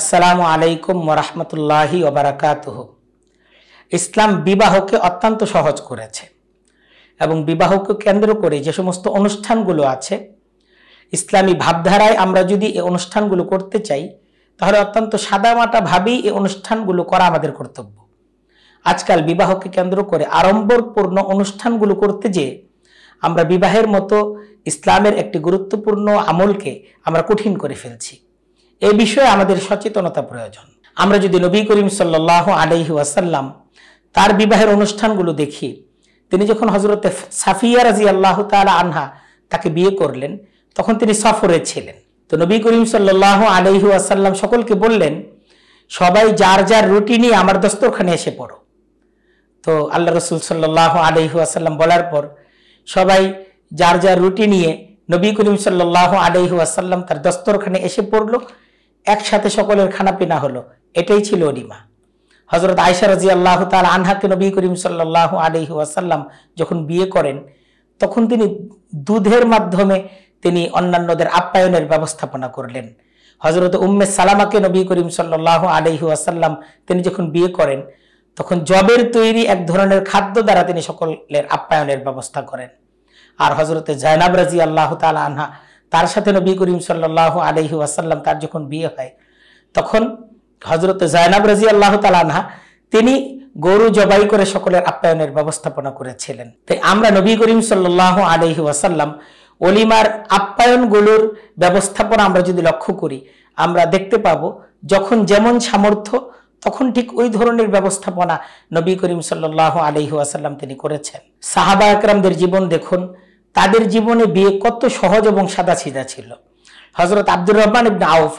আসসালামু আলাইকুম ওরহমতুল্লাহি ওবরাকাতহ ইসলাম বিবাহকে অত্যন্ত সহজ করেছে এবং বিবাহকে কেন্দ্র করে যে সমস্ত অনুষ্ঠানগুলো আছে ইসলামী ভাবধারায় আমরা যদি এই অনুষ্ঠানগুলো করতে চাই তাহলে অত্যন্ত সাদামাটাভাবেই এই অনুষ্ঠানগুলো করা আমাদের কর্তব্য আজকাল বিবাহকে কেন্দ্র করে আড়ম্বরপূর্ণ অনুষ্ঠানগুলো করতে যেয়ে আমরা বিবাহের মতো ইসলামের একটি গুরুত্বপূর্ণ আমলকে আমরা কঠিন করে ফেলছি এ বিষয়ে আমাদের সচেতনতা প্রয়োজন আমরা যদি নবী করিম সাল্লাহ আলহি ওয়াসাল্লাম তার বিবাহের অনুষ্ঠানগুলো দেখি তিনি যখন হজরতে সাফিয়া রাজি আল্লাহ তালা আনহা তাকে বিয়ে করলেন তখন তিনি সফরে ছিলেন তো নবী করিম সাল্লাহ আলহি ওয়াসাল্লাম সকলকে বললেন সবাই যার যার রুটি নিয়ে আমার দস্তরখানে এসে পড়ো তো আল্লাহ রসুল সাল্লাহ আলহি ওয়াসাল্লাম বলার পর সবাই যার যার রুটি নিয়ে নবী করিম সাল্লাহ আলহি ওয়াসাল্লাম তার দস্তরখানে এসে পড়লো একসাথে সকলের খানাপিনা হলো এটাই ছিল অরিমা হজরত আয়সা রাজি আল্লাহ তাল আনহাকে নবী করিম সাল্লাহ আলি ওয়াসাল্লাম যখন বিয়ে করেন তখন তিনি দুধের মাধ্যমে তিনি অন্যান্যদের আপ্যায়নের ব্যবস্থাপনা করলেন হজরত উম্মে সালামাকে নবী করিম সাল্লাহ আলহি ওয়াসাল্লাম তিনি যখন বিয়ে করেন তখন জবের তৈরি এক ধরনের খাদ্য দ্বারা তিনি সকলের আপ্যায়নের ব্যবস্থা করেন আর হজরতে জয়নাব রাজি আল্লাহ তাল আনহা তার সাথে নবী করিম সাল্লাহ আলহি আসাল্লাম তার যখন বিয়ে হয় তখন হজরত জয়নাব রাজি আল্লাহ তালানহা তিনি গরু জবাই করে সকলের আপ্যায়নের ব্যবস্থাপনা করেছিলেন তাই আমরা নবী করিম সাল্লাহ আলহি আসাল্লাম অলিমার আপ্যায়নগুলোর ব্যবস্থাপনা আমরা যদি লক্ষ্য করি আমরা দেখতে পাব যখন যেমন সামর্থ্য তখন ঠিক ওই ধরনের ব্যবস্থাপনা নবী করিম সাল্লাহ আলহি আসাল্লাম তিনি করেছেন সাহাবা আকরামদের জীবন দেখুন তাদের জীবনে বিয়ে কত সহজ এবং সাদাসিধা ছিল হজরত আব্দুর রহমান ইবনা আউফ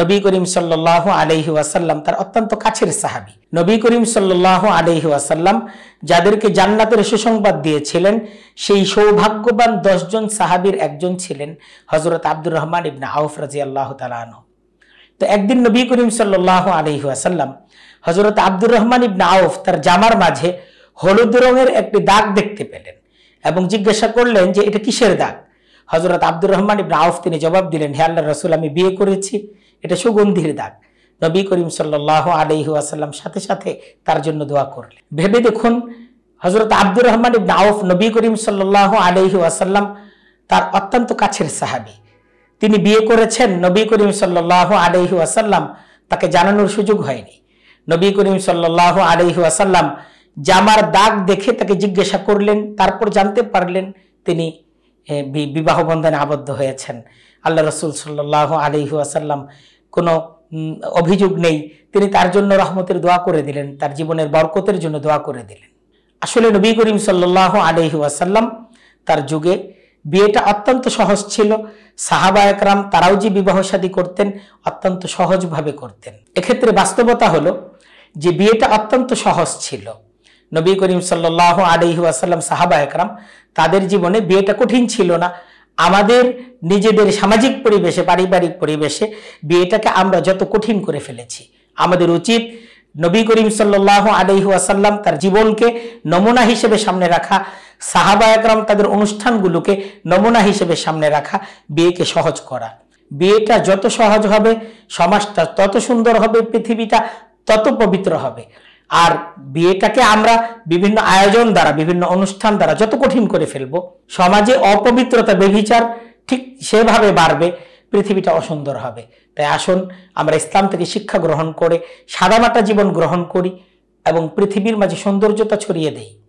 নবী করিম সাল্লাহ আলহি ওয়াসাল্লাম তার অত্যন্ত কাছের সাহাবি নবী করিম সাল্লাহ আলহি ওয়াসাল্লাম যাদেরকে জান্নাতের সুসংবাদ দিয়েছিলেন সেই সৌভাগ্যবান দশজন সাহাবির একজন ছিলেন হজরত আব্দুর রহমান ইবনা আউফ রাজি আল্লাহ তালাহ তো একদিন নবী করিম সাল্লাহ আলহি ওয়াসাল্লাম হজরত আব্দুর রহমান ইবনা আউফ তার জামার মাঝে হলুদ রঙের একটি দাগ দেখতে পেলেন এবং জিজ্ঞাসা করলেন যে এটা কিসের দাগ হজরত আব্দুর রহমান ইবনা আউফ তিনি জবাব দিলেন হে আল্লাহ রসুল আমি বিয়ে করেছি এটা সুগন্ধির দাগ নবী করিম সাল্লাহ আলহি আসাল্লাম সাথে সাথে তার জন্য দোয়া করলেন ভেবে দেখুন হজরত আব্দুর রহমান ইবনা আউফ নবী করিম সাল্লাহ আলহি আসাল্লাম তার অত্যন্ত কাছের সাহাবি তিনি বিয়ে করেছেন নবী করিম সাল্লাহ আলহি আসাল্লাম তাকে জানানোর সুযোগ হয়নি নবী করিম সাল্লাহ আলহি আসাল্লাম জামার দাগ দেখে তাকে জিজ্ঞাসা করলেন তারপর জানতে পারলেন তিনি বিবাহ বন্ধনে আবদ্ধ হয়েছেন আল্লাহ রসুল সাল্লাহ আলহি আসাল্লাম কোনো অভিযোগ নেই তিনি তার জন্য রহমতের দোয়া করে দিলেন তার জীবনের বরকতের জন্য দোয়া করে দিলেন আসলে নবী করিম সাল্লাহ আলহি আসাল্লাম তার যুগে বিয়েটা অত্যন্ত সহজ ছিল সাহাবা একরাম তারাও যে বিবাহ সাদী করতেন অত্যন্ত সহজভাবে করতেন এক্ষেত্রে বাস্তবতা হলো যে বিয়েটা অত্যন্ত সহজ ছিল নবী করিম সাল্লাহ আলহি আসাল্লাম সাহাবা একরাম তাদের জীবনে বিয়েটা কঠিন ছিল না আমাদের নিজেদের সামাজিক পরিবেশে পারিবারিক পরিবেশে বিয়েটাকে আমরা যত কঠিন করে ফেলেছি আমাদের উচিত নবী করিম সাল্লাহ আলহি আসাল্লাম তার জীবনকে নমুনা হিসেবে সামনে রাখা সাহাবা একরাম তাদের অনুষ্ঠানগুলোকে নমুনা হিসেবে সামনে রাখা বিয়েকে সহজ করা বিয়েটা যত সহজ হবে সমাজটা তত সুন্দর হবে পৃথিবীটা তত পবিত্র হবে আর বিয়েটাকে আমরা বিভিন্ন আয়োজন দ্বারা বিভিন্ন অনুষ্ঠান দ্বারা যত কঠিন করে ফেলব সমাজে অপবিত্রতা বেবিচার ঠিক সেভাবে বাড়বে পৃথিবীটা অসুন্দর হবে তাই আসুন আমরা ইসলাম থেকে শিক্ষা গ্রহণ করে সাদামাটা জীবন গ্রহণ করি এবং পৃথিবীর মাঝে সৌন্দর্যতা ছড়িয়ে দেয়